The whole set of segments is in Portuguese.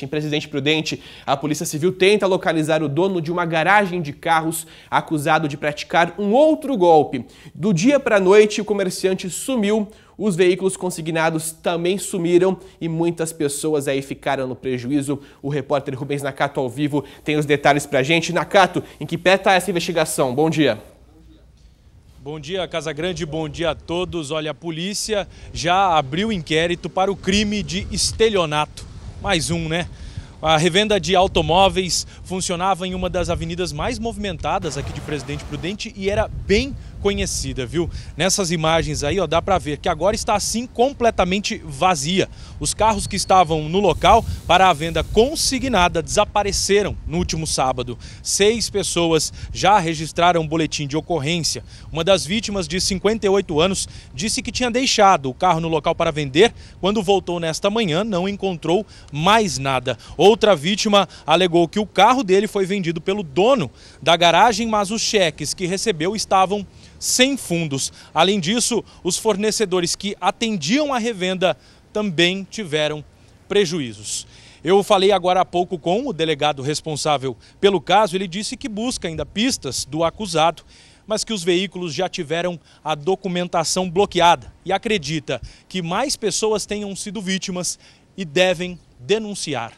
Em Presidente Prudente, a Polícia Civil tenta localizar o dono de uma garagem de carros acusado de praticar um outro golpe. Do dia para a noite, o comerciante sumiu, os veículos consignados também sumiram e muitas pessoas aí ficaram no prejuízo. O repórter Rubens Nakato ao vivo tem os detalhes para a gente. Nakato, em que pé está essa investigação? Bom dia. Bom dia, Casa Grande, bom dia a todos. Olha, a polícia já abriu inquérito para o crime de estelionato mais um, né? A revenda de automóveis funcionava em uma das avenidas mais movimentadas aqui de Presidente Prudente e era bem conhecida, viu? Nessas imagens aí, ó, dá para ver que agora está assim completamente vazia. Os carros que estavam no local para a venda consignada desapareceram no último sábado. Seis pessoas já registraram boletim de ocorrência. Uma das vítimas, de 58 anos, disse que tinha deixado o carro no local para vender. Quando voltou nesta manhã, não encontrou mais nada. Outra vítima alegou que o carro dele foi vendido pelo dono da garagem, mas os cheques que recebeu estavam sem fundos. Além disso, os fornecedores que atendiam a revenda também tiveram prejuízos. Eu falei agora há pouco com o delegado responsável pelo caso, ele disse que busca ainda pistas do acusado, mas que os veículos já tiveram a documentação bloqueada e acredita que mais pessoas tenham sido vítimas e devem denunciar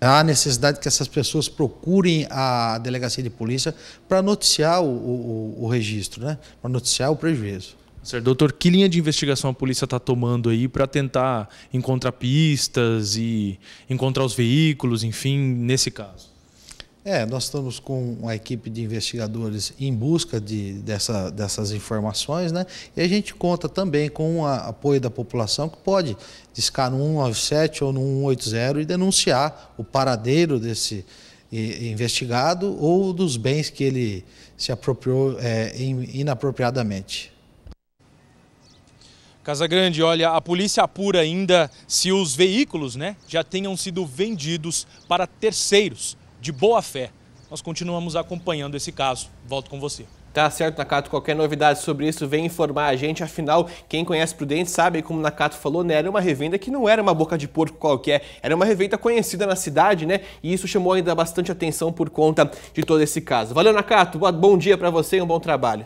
Há necessidade que essas pessoas procurem a delegacia de polícia para noticiar o, o, o registro, né? para noticiar o prejuízo. Certo. Doutor, que linha de investigação a polícia está tomando aí para tentar encontrar pistas e encontrar os veículos, enfim, nesse caso? É, nós estamos com uma equipe de investigadores em busca de, dessa, dessas informações, né? E a gente conta também com o apoio da população que pode discar no 197 ou no 180 e denunciar o paradeiro desse investigado ou dos bens que ele se apropriou é, inapropriadamente. Casa Grande, olha, a polícia apura ainda se os veículos né, já tenham sido vendidos para terceiros de boa fé. Nós continuamos acompanhando esse caso. Volto com você. Tá certo, Nakato. Qualquer novidade sobre isso, vem informar a gente. Afinal, quem conhece Prudente sabe, como o Nakato falou, né? Era uma revenda que não era uma boca de porco qualquer. Era uma revenda conhecida na cidade, né? E isso chamou ainda bastante atenção por conta de todo esse caso. Valeu, Nakato. Bom dia para você e um bom trabalho.